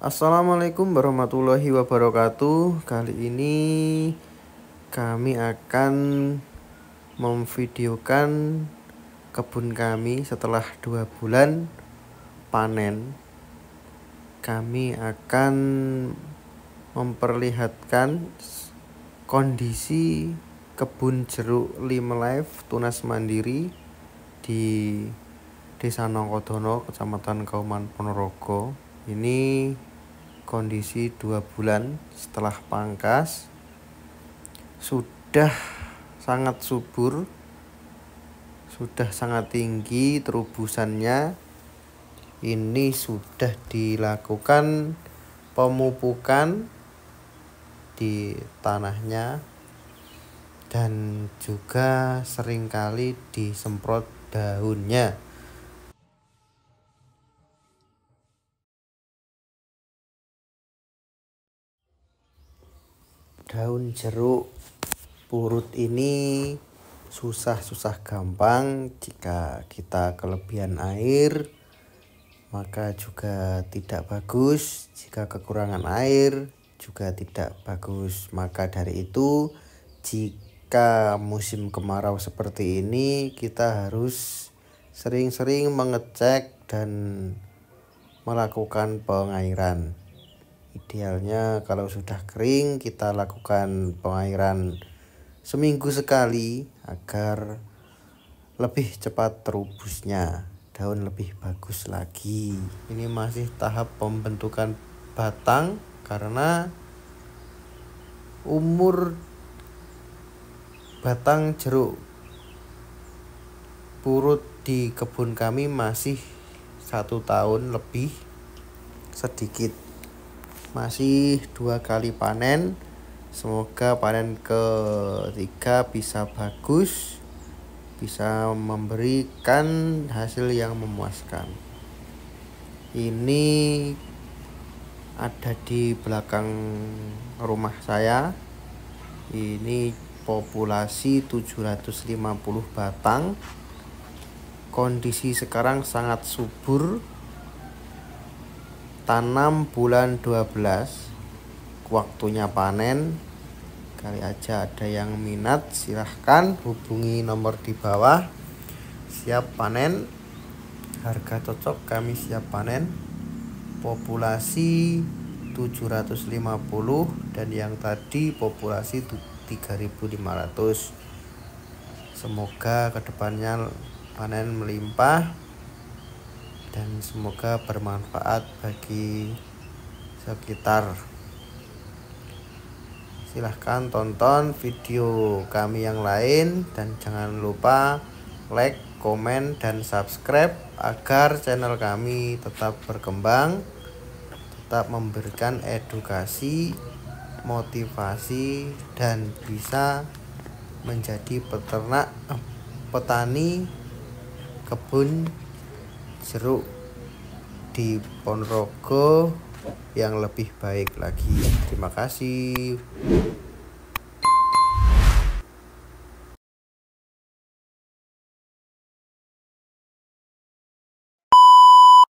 Assalamualaikum warahmatullahi wabarakatuh. Kali ini kami akan memvideokan kebun kami setelah dua bulan panen. Kami akan memperlihatkan kondisi kebun jeruk lima Life Tunas Mandiri di Desa Nongkodono, Kecamatan Kauman Ponorogo. Ini kondisi dua bulan setelah pangkas sudah sangat subur sudah sangat tinggi terubusannya. ini sudah dilakukan pemupukan di tanahnya dan juga seringkali disemprot daunnya daun jeruk purut ini susah-susah gampang jika kita kelebihan air maka juga tidak bagus jika kekurangan air juga tidak bagus maka dari itu jika musim kemarau seperti ini kita harus sering-sering mengecek dan melakukan pengairan idealnya kalau sudah kering kita lakukan pengairan seminggu sekali agar lebih cepat terubusnya daun lebih bagus lagi ini masih tahap pembentukan batang karena umur batang jeruk purut di kebun kami masih satu tahun lebih sedikit masih dua kali panen semoga panen ketiga bisa bagus bisa memberikan hasil yang memuaskan ini ada di belakang rumah saya ini populasi 750 batang kondisi sekarang sangat subur tanam bulan 12 waktunya panen kali aja ada yang minat silahkan hubungi nomor di bawah siap panen harga cocok kami siap panen populasi 750 dan yang tadi populasi 3500 semoga kedepannya panen melimpah dan semoga bermanfaat bagi sekitar silahkan tonton video kami yang lain dan jangan lupa like, komen, dan subscribe agar channel kami tetap berkembang tetap memberikan edukasi motivasi dan bisa menjadi peternak petani kebun jeruk di Ponorogo yang lebih baik lagi. Terima kasih.